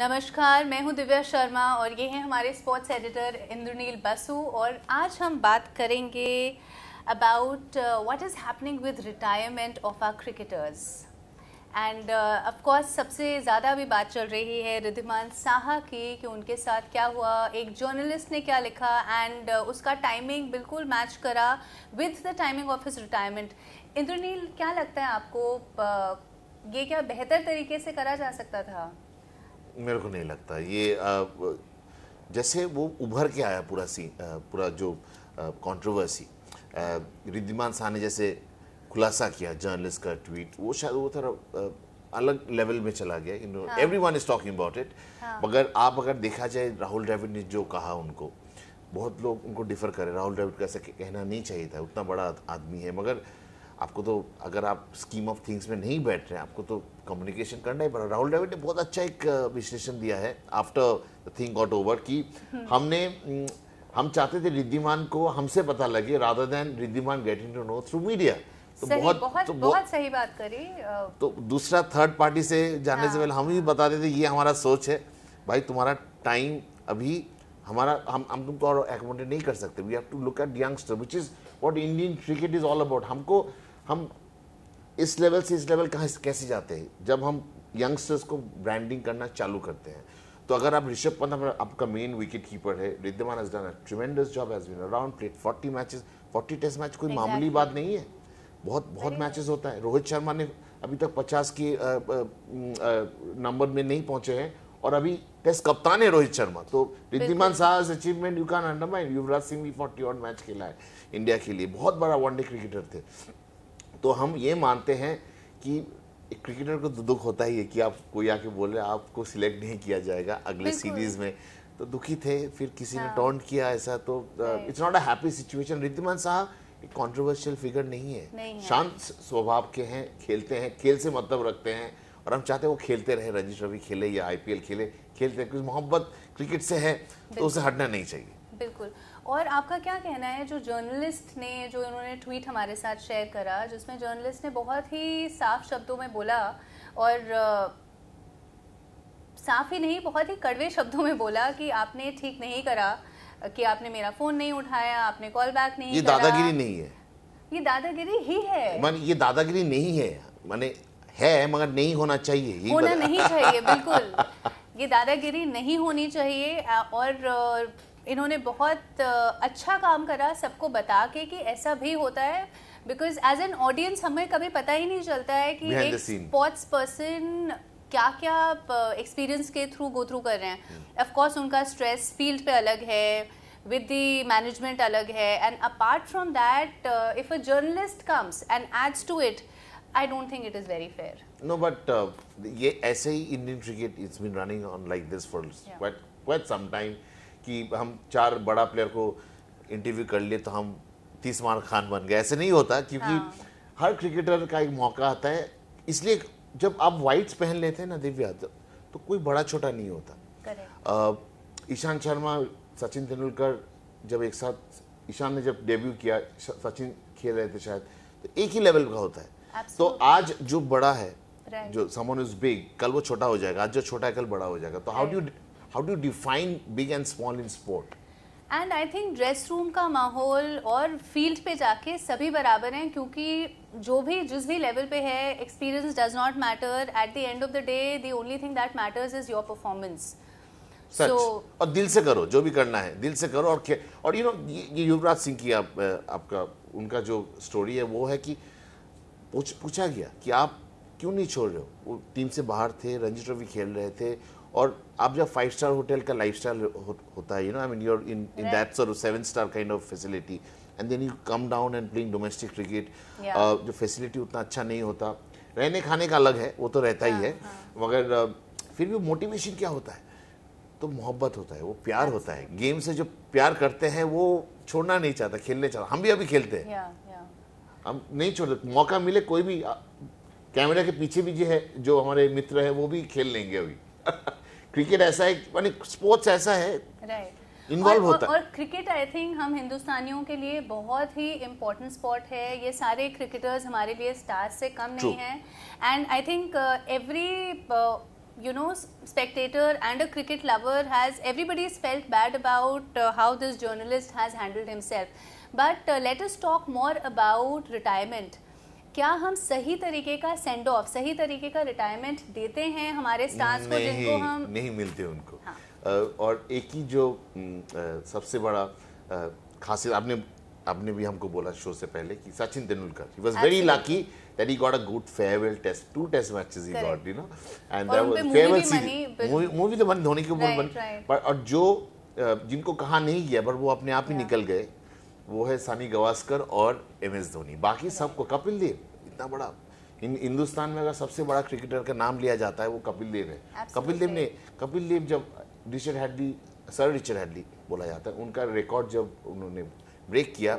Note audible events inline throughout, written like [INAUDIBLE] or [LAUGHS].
नमस्कार मैं हूं दिव्या शर्मा और ये हैं हमारे स्पोर्ट्स एडिटर इंद्रनील बसु और आज हम बात करेंगे about what is happening with retirement of our cricketers and of course सबसे ज़्यादा अभी बात चल रही है रिधिमान साहा की कि उनके साथ क्या हुआ एक जर्नलिस्ट ने क्या लिखा एंड uh, उसका टाइमिंग बिल्कुल मैच करा with the timing of his retirement Indraneel क्या लगता है आपको uh, ये क्या बेहतर तरीके से करा जा सकता था मेरे को नहीं लगता ये जैसे वो उभर के आया पूरा सी पूरा जो कंट्रोवर्सी रिद्धिमान शाह ने जैसे खुलासा किया जर्नलिस्ट का ट्वीट वो शायद वो थोड़ा अलग लेवल में चला गया everyone is talking about it मगर आप अगर देखा जाए राहुल ड्राविड ने जो कहा उनको बहुत लोग उनको डिफर करें राहुल ड्राविड का ऐसा कहना नहीं चाहिए था उतना बड़ा आदमी है मगर आपको तो अगर आप स्कीम ऑफ थिंग्स में नहीं बैठ रहे हैं आपको तो कम्युनिकेशन करना ही पड़ा राहुल ड्राविड ने बहुत अच्छा एक विश्लेषण दिया है आफ्टर थिंग गॉट ओवर कि हम्म। हमने हम चाहते थे रिद्धिमान को हमसे पता लगे rather than Wriddhiman getting to know through media तो सही, बहुत बहुत, तो बहुत सही बात करी तो दूसरा थर्ड पार्टी से जाने हाँ, से पहले हम भी बता देते ये हमारा सोच है भाई तुम्हारा टाइम अभी हमारा हम हम तुमको और एकोमोडेट नहीं कर सकते we have to look at youngster which is what Indian cricket is all about हमको हम इस लेवल से इस लेवल कहाँ कैसे जाते हैं जब हम यंगस्टर्स को ब्रांडिंग करना चालू करते हैं तो अगर आप ऋषभ पंत आपका मेन विकेट कीपर है Wriddhiman has done tremendous job has been around played 40 matches 40 test match कोई exactly. मामूली बात नहीं है बहुत बहुत मैचेस होता है रोहित शर्मा ने अभी तक 50 के नंबर में नहीं पहुंचे हैं और अभी टेस्ट कप्तान है रोहित शर्मा तो Wriddhiman Saha's achievement you can undermine Yuvraj Singh भी फोर्टी ऑन मैच खेला है इंडिया के लिए बहुत बड़ा वनडे क्रिकेटर थे तो हम ये मानते हैं कि क्रिकेटर को तो दुख होता ही है कि आप कोई आके बोल रहे आपको सिलेक्ट नहीं किया जाएगा अगले सीरीज में तो दुखी थे फिर किसी ने टॉन्ट हाँ। किया ऐसा तो it's not a happy situation Wriddhiman साहब एक कॉन्ट्रोवर्शियल फिगर नहीं है, है। शांत स्वभाव के हैं खेलते हैं खेल से मतलब रखते हैं और हम चाहते हैं वो खेलते रहे रंजी ट्रॉफी खेले या आईपीएल खेले खेलते क्योंकि मोहब्बत क्रिकेट से है तो उसे हटना नहीं चाहिए बिल्कुल और आपका क्या कहना है जो जर्नलिस्ट ने जो इन्होंने ट्वीट हमारे साथ शेयर करा जिसमें जर्नलिस्ट ने बहुत ही साफ शब्दों में बोला और साफ ही नहीं बहुत ही कड़वे शब्दों में बोला कि आपने ठीक नहीं करा कि आपने मेरा फोन नहीं उठाया आपने कॉल बैक नहीं ये दादागिरी नहीं है ये दादागिरी ही है माने ये दादागिरी नहीं है माने है मगर नहीं होना चाहिए ये होना नहीं चाहिए बिल्कुल [LAUGHS] ये दादागिरी नहीं होनी चाहिए और इन्होंने बहुत अच्छा काम करा सबको बता के कि ऐसा भी होता है बिकॉज एज एन ऑडियंस हमें कभी पता ही नहीं चलता है कि एक स्पोर्ट्स पर्सन क्या क्या एक्सपीरियंस के थ्रू गो थ्रू कर रहे हैं ऑफकोर्स hmm. yeah. उनका स्ट्रेस फील्ड पे अलग है विद द मैनेजमेंट अलग है and apart from that if a journalist comes and adds to it I don't think it is very fair no but uh, ये ऐसे ही Indian cricket it's been running on like this for yeah. quite quite कि हम चार बड़ा player को interview कर लिए तो हम तीस मार खान बन गए ऐसे नहीं होता क्योंकि हाँ। हर क्रिकेटर का एक मौका आता है इसलिए जब आप वाइट्स पहन लेते हैं ना दिव्या तो, तो कोई बड़ा छोटा नहीं होता ईशान शर्मा सचिन तेंदुलकर जब एक साथ ईशान ने जब डेब्यू किया सचिन खेल रहे थे शायद तो एक ही लेवल का होता है तो आज जो बड़ा है जो समन इज बिग कल वो छोटा हो जाएगा आज जो छोटा है कल बड़ा हो जाएगा तो how do how do you define big and small in sport and I think dress room का माहौल और फील्ड पे जाके सभी बराबर हैं क्योंकि जो भी जिस भी लेवल पे है experience does not matter at the end of the day the only thing that matters is your performance सच और दिल से करो जो भी करना है दिल से करो और और यू नो ये, ये युवराज सिंह की आप, आपका उनका जो स्टोरी है वो है कि पूछ पूछा गया कि आप क्यों नहीं छोड़ रहे हो वो टीम से बाहर थे रणजी ट्रॉफी खेल रहे थे और आप जब फाइव स्टार होटल का लाइफ स्टाइल होता है you know I mean you're in in that sir seven star kind of facility and then you come down and playing domestic cricket जो फैसिलिटी उतना अच्छा नहीं होता रहने खाने का अलग है वो तो रहता yeah, ही हाँ, है हाँ। मगर मगर uh, फिर भी मोटिवेशन क्या होता है तो मोहब्बत होता है वो प्यार That's होता है गेम से जो प्यार करते हैं वो छोड़ना नहीं चाहता खेलने चाहता हम भी अभी खेलते हैं yeah, हम नहीं छोड़ते मौका मिले कोई भी कैमरा के पीछे भी जो है जो हमारे मित्र हैं वो भी खेल लेंगे अभी [LAUGHS] क्रिकेट ऐसा है मानी स्पोर्ट्स ऐसा है इन्वॉल्व होता है और क्रिकेट आई थिंक हम हिंदुस्तानियों के लिए बहुत ही इम्पोर्टेंट स्पोर्ट है ये सारे क्रिकेटर्स हमारे लिए स्टार्स से कम नहीं है and I think every you know spectator and a cricket lover has everybody is felt bad about how this journalist has handled himself but let us talk more about retirement क्या हम सही तरीके का send off सही तरीके का retirement देते हैं हमारे स्टार्स को जिनको हम नहीं मिलते उनको हाँ। और एक ही जो सबसे बड़ा खासियत आपने आपने भी हमको बोला शो से पहले कि Sachin Tendulkar he was very lucky that he got a good farewell test two test matches he got you know and and was farewell farewell movie तो बंद होने के ऊपर बंद पर और जो जिनको कहा नहीं गया पर वो अपने आप ही निकल गए वो है सानी गवास्कर और एम एस धोनी बाकी सबको कपिल देव इतना बड़ा इन हिंदुस्तान में अगर सबसे बड़ा क्रिकेटर का नाम लिया जाता है वो कपिल देव है कपिल देव ने कपिल देव जब Richard Hadlee sir Richard Hadlee बोला जाता है उनका रिकॉर्ड जब उन्होंने ब्रेक किया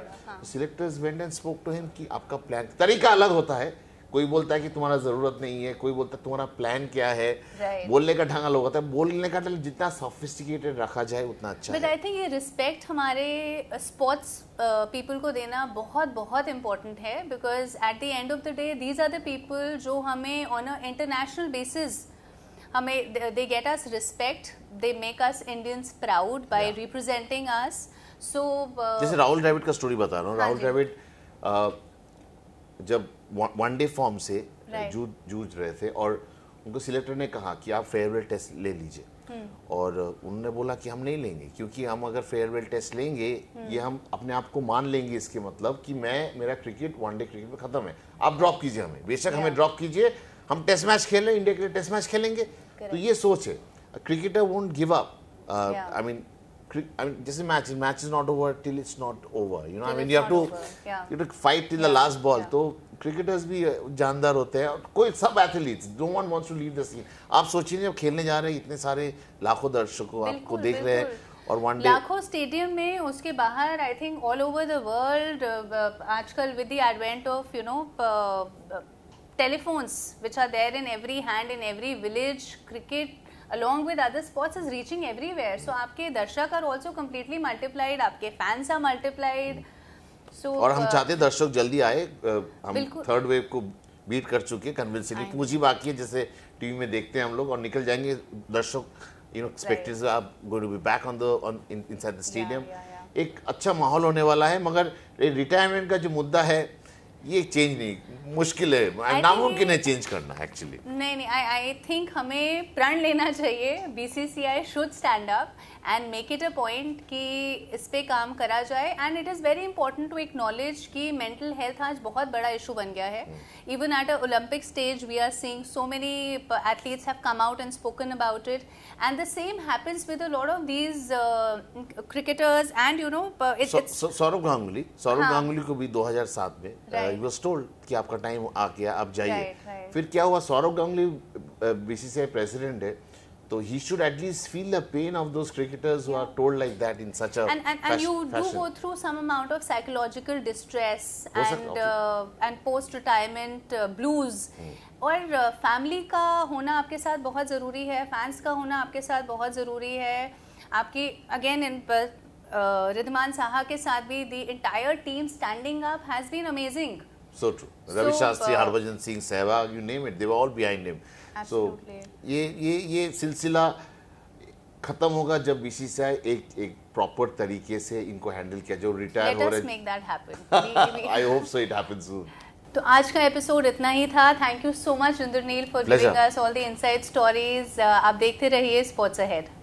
selectors went and spoke to him कि आपका प्लान तरीका अलग होता है कोई बोलता है कि तुम्हारा जरूरत नहीं है कोई बोलता है तुम्हारा प्लान क्या है right. बोलने का ढंग अलग होता है बोलने का ढंग जितना सोफिस्टिकेटेड रखा जाए उतना अच्छा बट आई थिंक ये रिस्पेक्ट हमारे स्पोर्ट्स uh, पीपल uh, को देना बहुत बहुत इम्पॉर्टेंट है because at the end of the day these are the people जो हमें ऑन अ इंटरनेशनल बेसिस हमें they get us respect they make us Indians proud by representing us so जैसे राहुल द्रविड का स्टोरी बता रहा हूँ हाँ राहुल द्रविड uh, जब वन डे फॉर्म से जूझ जूझ रहे थे और उनको सिलेक्टर ने कहा कि आप फेयरवेल टेस्ट ले लीजिए हम्म। और उन्होंने बोला कि हम नहीं लेंगे क्योंकि हम अगर फेयरवेल टेस्ट लेंगे हम्म। ये हम अपने आप को मान लेंगे इसके मतलब कि मैं मेरा क्रिकेट वनडे क्रिकेट में खत्म है आप ड्रॉप कीजिए हमें बेशक हमें ड्रॉप कीजिए हम टेस्ट मैच खेलें इंडिया के टेस्ट मैच खेलेंगे तो ये सोच है cricketer won't give up I mean I mean, just imagine, match is not over till it's not over. You know, till I mean, you have to yeah. you have to fight till yeah. the last ball. Yeah. तो cricketers भी जानदार होते हैं और कोई सब athletes no wants to leave the scene. आप सोचिए जब खेलने जा रहे हैं इतने सारे लाखों दर्शकों आपको देख रहे हैं और वन डे लाखों स्टेडियम में उसके बाहर I think all over the world आजकल with the advent of you know telephones which are there in every hand in every village cricket along with other sports is reaching everywhere. So आपके दर्शक are also completely multiplied, आपके fans are multiplied. So और हम uh, चाहते हैं दर्शक जल्दी आए हम थर्ड वेव को बीट कर चुके कन्विंसिंगली पूजी बाकी है जैसे टीवी में देखते हैं हम लोग और निकल जाएंगे दर्शक यू नो एक्सपेक्टेड आप going to be back on the on inside the stadium एक अच्छा माहौल होने वाला है मगर रिटायरमेंट का जो मुद्दा है ये चेंज नहीं मुश्किल है नामुमकिन है चेंज करना एक्चुअली नहीं नहीं आई आई थिंक हमें प्रण लेना चाहिए BCCI should stand up and make it a point कि इस पर काम करा जाए and it is very important to acknowledge कि मेंटल हेल्थ आज बहुत बड़ा इशू बन गया है even at a Olympic stage we are seeing so many athletes have come out and spoken about it and the same happens with a lot of these cricketers and you know Sourav Ganguly Saurabh Ganguly को भी दो हजार सात में uh, you was told कि आपका time आ गया आप जाइए फिर क्या हुआ सौरव गांगुली बीसीसीआई प्रेसिडेंट है So he should at least feel the pain of those cricketers who are told like that in such a and and, and you do fashion. go through some amount of psychological distress Those and uh, and post retirement uh, blues. Hmm. और family का होना आपके साथ बहुत ज़रूरी है fans का होना आपके साथ बहुत ज़रूरी है आपकी अगेन इन पर रिद्धमान साहा के साथ भी the entire team standing up has been amazing so true Ravi Shastri uh, Harbhajan Singh harbhajan you name it they it they were all behind ये ये so ye खत्म होगा जब बीसीसीआई एक एक प्रॉपर तरीके से इनको हैंडल किया जो रिटायर हो रहे make that happen I hope so it happens soon तो आज का एपिसोड इतना ही था thank you so much Indranil for giving us all the inside stories आप देखते रहिए स्पोर्ट्स अहेड